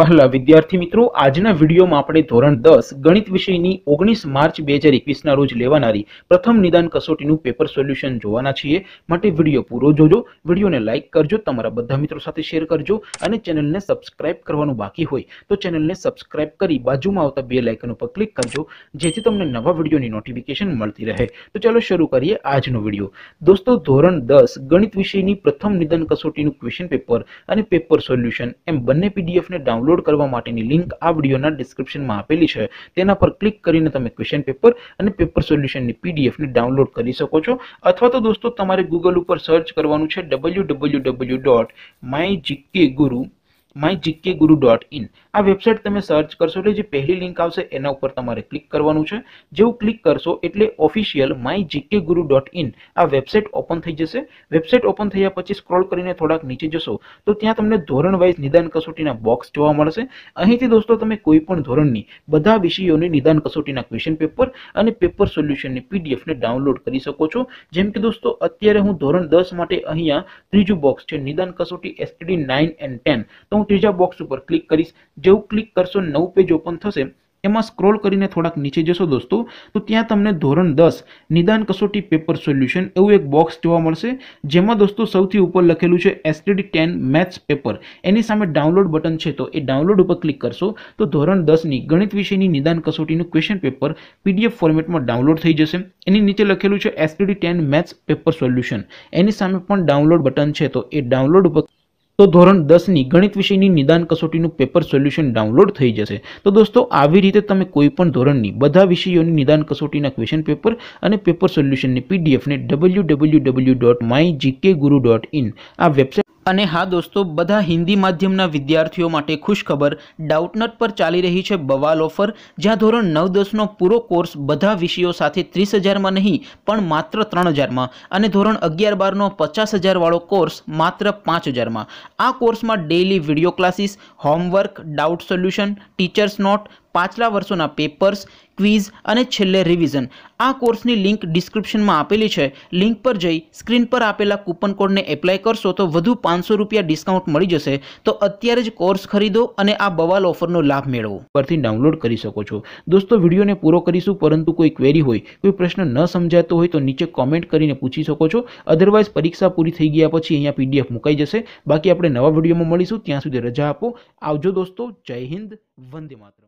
ભલા વિદ્યાર્થી મિત્રો આજના વિડીયોમાં આપણે ધોરણ દસ ગણિત વિષયની ઓગણીસ માર્ચ બે હજાર એકવીસના રોજ લેવાનારી પ્રથમ નિદાન કસોટીનું પેપર સોલ્યુશન જોવાના છીએ માટે વિડીયો પૂરો જોજો વિડીયોને લાઇક કરજો તમારા બધા મિત્રો સાથે શેર કરજો અને ચેનલને સબસ્ક્રાઇબ કરવાનું બાકી હોય તો ચેનલને સબસ્ક્રાઇબ કરી બાજુમાં આવતા બે લાઇકન ઉપર ક્લિક કરજો જેથી તમને નવા વિડીયોની નોટિફિકેશન મળતી રહે તો ચાલો શરૂ કરીએ આજનો વિડીયો દોસ્તો ધોરણ દસ ગણિત વિષયની પ્રથમ નિદાન કસોટીનું ક્વેશ્ચન પેપર અને પેપર સોલ્યુશન એમ બંને પીડીએફને ડાઉન ડાઉનલોડ કરવા માટેની લિંક આ વિડીયોના ડિસ્ક્રિપ્શનમાં આપેલી છે તેના પર ક્લિક કરીને તમે ક્વેશ્ચન પેપર અને પેપર સોલ્યુશનની પીડીએફને ડાઉનલોડ કરી શકો છો અથવા તો દોસ્તો તમારે ગૂગલ ઉપર સર્ચ કરવાનું છે W W W dot my GK guru my GK guru dot in આ વેબસાઇટ તમે સર્ચ કરશો એટલે જે પહેલી લિંક આવશે એના ઉપર તમારે ક્લિક કરવાનું છે જેવું ક્લિક કરશો એટલે official my GK guru dot in આ વેબસાઇટ ઓપન થઈ જશે વેબસાઇટ ઓપન થયા પછી સ્ક્રોલ કરીને થોડાક નીચે જશો તો ત્યાં તમને ધોરણ વાઇઝ નિદાન કસોટીના બોક્સ જોવા મળશે અહીંથી દોસ્તો તમે કોઈ પણ ધોરણની બધા વિષયોની નિદાન કસોટીના ક્વેશ્ચન પેપર અને પેપર સોલ્યુશનની પીડીએફને ડાઉનલોડ કરી શકો છો જેમ કે દોસ્તો અત્યારે હું ધોરણ દસ માટે અહીંયા ત્રીજું બોક્સ છે નિદાન કસોટી એસટીડી નાઇન એન્ડ ટેન તો હું ત્રીજા બોક્સ ઉપર ક્લિક કરીશ જેવું ક્લિક કરશો નવું પેજ ઓપન થશે એમાં સ્ક્રોલ કરીને થોડાક નીચે જશો દોસ્તો તો ત્યાં તમને ધોરણ દસ નિદાન કસોટી પેપર સોલ્યુશન એવું એક બોક્સ જોવા મળશે જેમાં દોસ્તો સૌથી ઉપર લખેલું છે એસટીડી ટેન મેથ્સ પેપર એની સામે ડાઉનલોડ બટન છે તો એ ડાઉનલોડ ઉપર ક્લિક કરશો તો ધોરણ દસની ગણિત વિષયની નિદાન કસોટીનું ક્વેશ્ચન પેપર પીડીએફ ફોર્મેટમાં ડાઉનલોડ થઈ જશે એની નીચે લખેલું છે STD ten maths paper solution એની સામે પણ ડાઉનલોડ બટન છે તો એ ડાઉનલોડ ઉપર તો ધોરણ દસની ગણિત વિષયની નિદાન કસોટીનું પેપર સોલ્યુશન ડાઉનલોડ થઈ જશે તો દોસ્તો આવી રીતે તમે કોઈ પણ ધોરણની બધા વિષયોની નિદાન કસોટીના ક્વેશ્ચન પેપર અને પેપર સોલ્યુશનની પીડીએફને W W W dot my GK guru dot in આ વેબસાઇટ અને હા દોસ્તો બધા હિન્દી માધ્યમના વિદ્યાર્થીઓ માટે ખુશખબર ડાઉટનટ પર ચાલી રહી છે બવાલ ઓફર જ્યાં ધોરણ નવ દસનો પૂરો કોર્સ બધા વિષયો સાથે ત્રીસ હજારમાં નહીં પણ માત્ર ત્રણ હજારમાં અને ધોરણ અગિયાર બારનો પચાસ હજારવાળો કોર્સ માત્ર પાંચ હજારમાં આ કોર્સમાં daily video classes homework doubt solution teachers note પાછલા વર્ષોના પેપર્સ ક્વિઝ અને છેલ્લે રિવિઝન આ કોર્સની લિંક ડિસ્ક્રિપ્શનમાં આપેલી છે લિંક પર જઈ સ્ક્રીન પર આપેલા કૂપન કોડને એપ્લાય કરશો તો વધુ પાંચસો રૂપિયા ડિસ્કાઉન્ટ મળી જશે તો અત્યારે જ કોર્સ ખરીદો અને આ બવાલ ઓફરનો લાભ મેળવો પરથી ડાઉનલોડ કરી શકો છો દોસ્તો વિડીયોને પૂરો કરીશું પરંતુ કોઈ ક્વેરી હોય કોઈ પ્રશ્ન ન સમજાતો હોય તો નીચે કોમેન્ટ કરીને પૂછી શકો છો અધરવાઇઝ પરીક્ષા પૂરી થઈ ગયા પછી અહીંયા પીડીએફ મુકાઈ જશે બાકી આપણે નવા વિડીયોમાં મળીશું ત્યાં સુધી રજા આપો આવજો દોસ્તો જય હિન્દ વંદે માત્ર